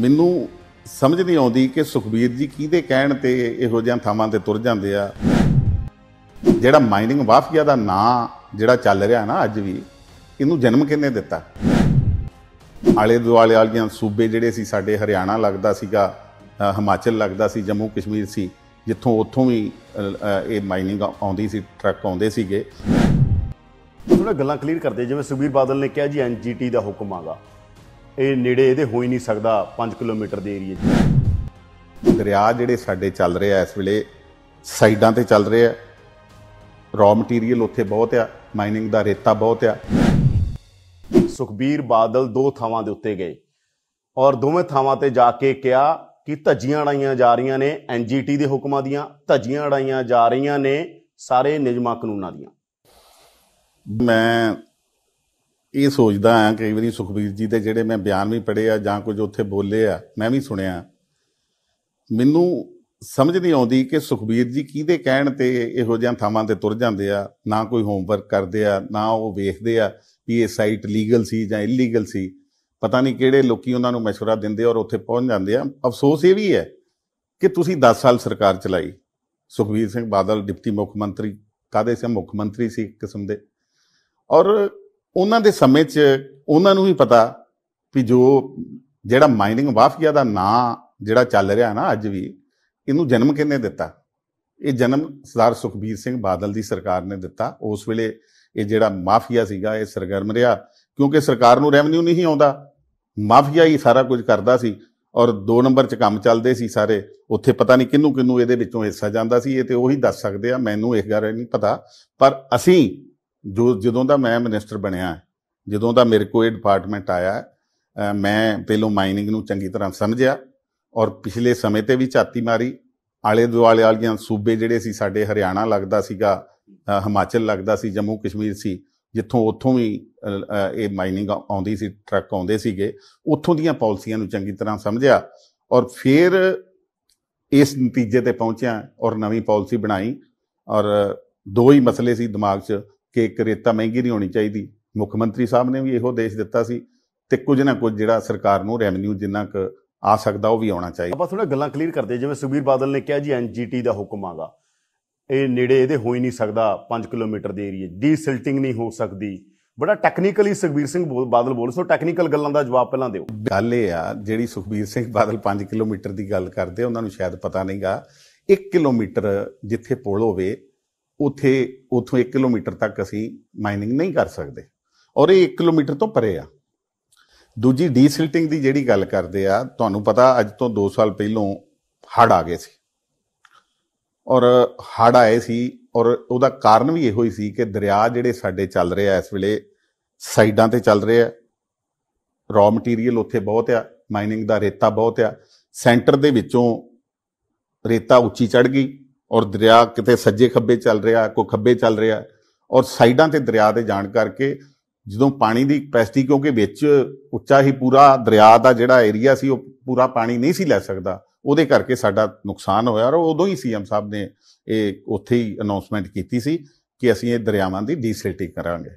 ਮੈਨੂੰ ਸਮਝ ਨਹੀਂ ਆਉਂਦੀ ਕਿ ਸੁਖਬੀਰ ਜੀ ਕਿਹਦੇ ਕਹਿਣ ਤੇ ਇਹੋ ਜਿਹਾਂ ਥਾਵਾਂ ਤੇ ਤੁਰ ਜਾਂਦੇ ਆ ਜਿਹੜਾ ਮਾਈਨਿੰਗ ਵਾਫੀਆ ਦਾ ਨਾਂ ਜਿਹੜਾ ਚੱਲ ਰਿਹਾ ਨਾ ਅੱਜ ਵੀ ਇਹਨੂੰ ਜਨਮ ਕਿਹਨੇ ਦਿੱਤਾ ਆਲੇ ਦੁਆਲੇ ਵਾਲੀਆਂ ਸੂਬੇ ਜਿਹੜੇ ਸੀ ਸਾਡੇ ਹਰਿਆਣਾ ਲੱਗਦਾ ਸੀਗਾ ਹਿਮਾਚਲ ਲੱਗਦਾ ਸੀ ਜੰਮੂ ਕਸ਼ਮੀਰ ਸੀ ਜਿੱਥੋਂ ਉੱਥੋਂ ਵੀ ਇਹ ਮਾਈਨਿੰਗ ਆਉਂਦੀ ਸੀ ਟਰੱਕ ਆਉਂਦੇ ਸੀਗੇ ਥੋੜਾ ਗੱਲਾਂ ਕਲੀਅਰ ਕਰਦੇ ਜਿਵੇਂ ਸੁਖਬੀਰ ਬਾਦਲ ਨੇ ਕਿਹਾ ਜੀ ਐਨਜੀਟੀ ਦਾ ਹੁਕਮ ਆਗਾ ਇਹ ਨੇੜੇ ਇਹਦੇ ਹੋ ਹੀ ਨਹੀਂ ਸਕਦਾ 5 ਕਿਲੋਮੀਟਰ ਦੇ ਏਰੀਏ 'ਚ ਦਰਿਆ ਜਿਹੜੇ ਸਾਡੇ ਚੱਲ ਰਿਹਾ ਇਸ ਵੇਲੇ ਸਾਈਡਾਂ ਤੇ ਚੱਲ ਰਿਹਾ ਰॉ ਮਟੀਰੀਅਲ ਉੱਥੇ ਬਹੁਤ ਆ ਮਾਈਨਿੰਗ ਦਾ ਰੇਤਾ ਬਹੁਤ ਆ ਸੁਖਬੀਰ ਬਾਦਲ ਦੋ ਥਾਵਾਂ ਦੇ ਉੱਤੇ ਗਏ ਔਰ ਦੋਵੇਂ ਥਾਵਾਂ ਤੇ ਜਾ ਕੇ ਕਿਹਾ ਕਿ ਧੱਜੀਆਂ ਅੜਾਈਆਂ ਜਾ ਰਹੀਆਂ ਨੇ ਐਨਜੀਟੀ ਦੇ ਹੁਕਮਾਂ ਦੀਆਂ ਧੱਜੀਆਂ ਅੜਾਈਆਂ ਜਾ ਰਹੀਆਂ ਨੇ ਸਾਰੇ ਨਿਯਮਾਂ ਕਾਨੂੰਨਾਂ ਦੀਆਂ ਮੈਂ ਇਹ ਸੋਚਦਾ ਆ ਕਈ ਵਾਰੀ ਸੁਖਬੀਰ ਜੀ ਦੇ ਜਿਹੜੇ ਮੈਂ ਬਿਆਨ ਵੀ ਪੜ੍ਹੇ ਆ ਜਾਂ ਕੁਝ ਉੱਥੇ ਬੋਲੇ ਆ ਮੈਂ ਵੀ ਸੁਣਿਆ ਮੈਨੂੰ ਸਮਝ ਨਹੀਂ ਆਉਂਦੀ ਕਿ ਸੁਖਬੀਰ ਜੀ ਕਿਹਦੇ ਕਹਿਣ ਤੇ ਇਹੋ ਜਿਹਾਂ ਥਾਵਾਂ ਤੇ ਤੁਰ ਜਾਂਦੇ ਆ ਨਾ ਕੋਈ ਹੋਮਵਰਕ ਕਰਦੇ ਆ ਨਾ ਉਹ ਵੇਖਦੇ ਆ ਵੀ ਇਹ ਸਾਈਟ ਲੀਗਲ ਸੀ ਜਾਂ ਇਲੀਗਲ ਸੀ ਪਤਾ ਨਹੀਂ ਕਿਹੜੇ ਲੋਕੀ ਉਹਨਾਂ ਨੂੰ مشورہ ਦਿੰਦੇ ਔਰ ਉੱਥੇ ਪਹੁੰਚ ਜਾਂਦੇ ਆ ਅਫਸੋਸ ਇਹ ਵੀ ਹੈ ਕਿ ਤੁਸੀਂ 10 ਸਾਲ ਸਰਕਾਰ ਚਲਾਈ ਸੁਖਬੀਰ ਸਿੰਘ ਬਾਦਲ ਡਿਪਟੀ ਮੁੱਖ ਮੰਤਰੀ ਕਾਦੇ ਸੇ ਮੁੱਖ ਮੰਤਰੀ ਸੀ ਕਿਸਮ ਦੇ ਔਰ ਉਹਨਾਂ ਦੇ ਸਮੇਂ 'ਚ ਉਹਨਾਂ ਨੂੰ ਵੀ ਪਤਾ ਵੀ ਜੋ ਜਿਹੜਾ ਮਾਈਨਿੰਗ ਮਾਫੀਆ ਦਾ ਨਾਂ ਜਿਹੜਾ ਚੱਲ ਰਿਹਾ ਨਾ ਅੱਜ ਵੀ ਇਹਨੂੰ ਜਨਮ ਕਿਹਨੇ ਦਿੱਤਾ ਇਹ ਜਨਮ ਸਰਦਾਰ ਸੁਖਬੀਰ ਸਿੰਘ ਬਾਦਲ ਦੀ ਸਰਕਾਰ ਨੇ ਦਿੱਤਾ ਉਸ ਵੇਲੇ ਇਹ ਜਿਹੜਾ ਮਾਫੀਆ ਸੀਗਾ ਇਹ ਸਰਗਰਮ ਰਿਹਾ ਕਿਉਂਕਿ ਸਰਕਾਰ ਨੂੰ ਰੈਵਨਿਊ ਨਹੀਂ ਆਉਂਦਾ ਮਾਫੀਆ ਹੀ ਸਾਰਾ ਕੁਝ ਕਰਦਾ ਸੀ ਔਰ 2 ਨੰਬਰ 'ਚ ਕੰਮ ਚੱਲਦੇ ਸੀ ਸਾਰੇ ਉੱਥੇ ਪਤਾ ਨਹੀਂ ਕਿੰਨੂ ਕਿੰਨੂ ਇਹਦੇ ਵਿੱਚੋਂ ਹਿੱਸਾ ਜਾਂਦਾ ਸੀ ਇਹ ਤੇ ਉਹੀ ਦੱਸ ਸਕਦੇ ਆ ਮੈਨੂੰ ਇਸ ਗੱਲ ਨਹੀਂ ਪਤਾ ਪਰ ਅਸੀਂ ਜੋ ਜਦੋਂ ਦਾ ਮੈਂ ਮਿਨਿਸਟਰ ਬਣਿਆ ਜਦੋਂ ਦਾ ਮੇਰੇ ਕੋਲ ਇਹ ਡਿਪਾਰਟਮੈਂਟ ਆਇਆ ਮੈਂ ਪਹਿਲੋਂ ਮਾਈਨਿੰਗ ਨੂੰ ਚੰਗੀ ਤਰ੍ਹਾਂ ਸਮਝਿਆ ਔਰ ਪਿਛਲੇ ਸਮੇਂ ਤੇ ਵੀ ਛਾਤੀ ਮਾਰੀ ਆਲੇ ਦੁਆਲੇ ਵਾਲੀਆਂ ਸੂਬੇ ਜਿਹੜੇ ਸੀ ਸਾਡੇ ਹਰਿਆਣਾ ਲੱਗਦਾ ਸੀਗਾ ਹਿਮਾਚਲ ਲੱਗਦਾ ਸੀ ਜੰਮੂ ਕਸ਼ਮੀਰ ਸੀ ਜਿੱਥੋਂ ਉੱਥੋਂ ਵੀ ਇਹ ਮਾਈਨਿੰਗ ਆਉਂਦੀ ਸੀ ਟਰੱਕ ਆਉਂਦੇ ਸੀਗੇ ਉੱਥੋਂ ਦੀਆਂ ਪਾਲਿਸੀਆਂ ਨੂੰ ਚੰਗੀ ਤਰ੍ਹਾਂ ਸਮਝਿਆ ਔਰ ਫਿਰ ਇਸ ਨਤੀਜੇ ਤੇ ਪਹੁੰਚਿਆ ਔਰ ਨਵੀਂ ਪਾਲਿਸੀ ਬਣਾਈ ਔਰ ਦੋ ਹੀ ਮਸਲੇ ਸੀ ਦਿਮਾਗ 'ਚ ਕਿ ਕਰੇਤਾ ਮਹਿੰਗੀ ਨਹੀਂ ਹੋਣੀ ਚਾਹੀਦੀ ਮੁੱਖ ਮੰਤਰੀ ਸਾਹਿਬ ਨੇ ਵੀ ਇਹੋ ਦੇਸ਼ ਦਿੱਤਾ ਸੀ ਤੇ ਕੁਝ ਨਾ ਕੁਝ ਜਿਹੜਾ ਸਰਕਾਰ ਨੂੰ ਰੈਵਨਿਊ ਜਿੰਨਾ ਕੁ ਆ ਸਕਦਾ ਉਹ ਵੀ ਆਉਣਾ ਚਾਹੀਦਾ ਆਪਾਂ ਥੋੜਾ ਗੱਲਾਂ ਕਲੀਅਰ ਕਰਦੇ ਜਿਵੇਂ ਸੁਬੀਰ ਬਾਦਲ ਨੇ ਕਿਹਾ ਜੀ ਐਨਜੀਟੀ ਦਾ ਹੁਕਮ ਆਗਾ ਇਹ ਨੇੜੇ ਇਹਦੇ ਹੋ ਹੀ ਨਹੀਂ ਸਕਦਾ 5 ਕਿਲੋਮੀਟਰ ਦੇ ਏਰੀਏ ਸਿਲਟਿੰਗ ਨਹੀਂ ਹੋ ਸਕਦੀ ਬੜਾ ਟੈਕਨੀਕਲੀ ਸੁਖਬੀਰ ਸਿੰਘ ਬਾਦਲ ਬੋਲ ਸੋ ਟੈਕਨੀਕਲ ਗੱਲਾਂ ਦਾ ਜਵਾਬ ਪਹਿਲਾਂ ਦਿਓ ਗੱਲ ਇਹ ਆ ਜਿਹੜੀ ਸੁਖਬੀਰ ਸਿੰਘ ਬਾਦਲ 5 ਕਿਲੋਮੀਟਰ ਦੀ ਗੱਲ ਕਰਦੇ ਉਹਨਾਂ ਨੂੰ ਸ਼ਾਇਦ ਪਤਾ ਨਹੀਂਗਾ 1 ਕਿਲੋਮੀਟਰ ਜਿੱਥੇ ਪੁਲ ਹੋਵੇ ਉਥੇ ਉਥੋਂ 1 ਕਿਲੋਮੀਟਰ ਤੱਕ ਅਸੀਂ ਮਾਈਨਿੰਗ ਨਹੀਂ ਕਰ ਸਕਦੇ ਔਰ ਇਹ 1 ਕਿਲੋਮੀਟਰ ਤੋਂ ਪਰੇ ਆ ਦੂਜੀ ਡੀਸਿਲਟਿੰਗ ਦੀ ਜਿਹੜੀ ਗੱਲ ਕਰਦੇ ਆ ਤੁਹਾਨੂੰ ਪਤਾ ਅੱਜ ਤੋਂ 2 ਸਾਲ ਪਹਿਲਾਂ ਹੜ ਆ ਗਏ ਸੀ ਔਰ ਹੜ ਆਏ ਸੀ ਔਰ ਉਹਦਾ ਕਾਰਨ ਵੀ ਇਹੋ ਹੀ ਸੀ ਕਿ ਦਰਿਆ ਜਿਹੜੇ ਸਾਡੇ ਚੱਲ ਰਹੇ ਆ ਇਸ ਵੇਲੇ ਸਾਈਡਾਂ ਤੇ ਚੱਲ ਰਹੇ ਆ ਰॉ ਮਟੀਰੀਅਲ ਉੱਥੇ ਬਹੁਤ ਆ ਮਾਈਨਿੰਗ ਦਾ ਰੇਤਾ ਬਹੁਤ ਆ ਸੈਂਟਰ ਦੇ ਵਿੱਚੋਂ ਰੇਤਾ ਉੱਚੀ ਚੜ ਗਈ ਔਰ ਦਰਿਆ ਕਿਤੇ ਸੱਜੇ ਖੱਬੇ ਚੱਲ ਰਿਹਾ ਕੋ ਖੱਬੇ ਚੱਲ ਰਿਹਾ ਔਰ ਸਾਈਡਾਂ ਤੇ ਦਰਿਆ ਦੇ ਜਾਣ ਕਰਕੇ ਜਦੋਂ ਪਾਣੀ ਦੀ ਕਪੈਸਿਟੀ ਕਿਉਂਕਿ ਵਿੱਚ ਉੱਚਾ ਹੀ ਪੂਰਾ ਦਰਿਆ ਦਾ ਜਿਹੜਾ ਏਰੀਆ ਸੀ ਉਹ ਪੂਰਾ ਪਾਣੀ ਨਹੀਂ ਸੀ ਲੈ ਸਕਦਾ ਉਹਦੇ ਕਰਕੇ ਸਾਡਾ ਨੁਕਸਾਨ ਹੋਇਆ ਔਰ ਉਦੋਂ ਹੀ ਸੀਐਮ ਸਾਹਿਬ ਨੇ ਇਹ ਉੱਥੇ ਹੀ ਅਨਾਉਂਸਮੈਂਟ ਕੀਤੀ ਸੀ ਕਿ ਅਸੀਂ ਇਹ ਦਰਿਆਵਾਂ ਦੀ ਡੀਸਿਲਟੀ ਕਰਾਂਗੇ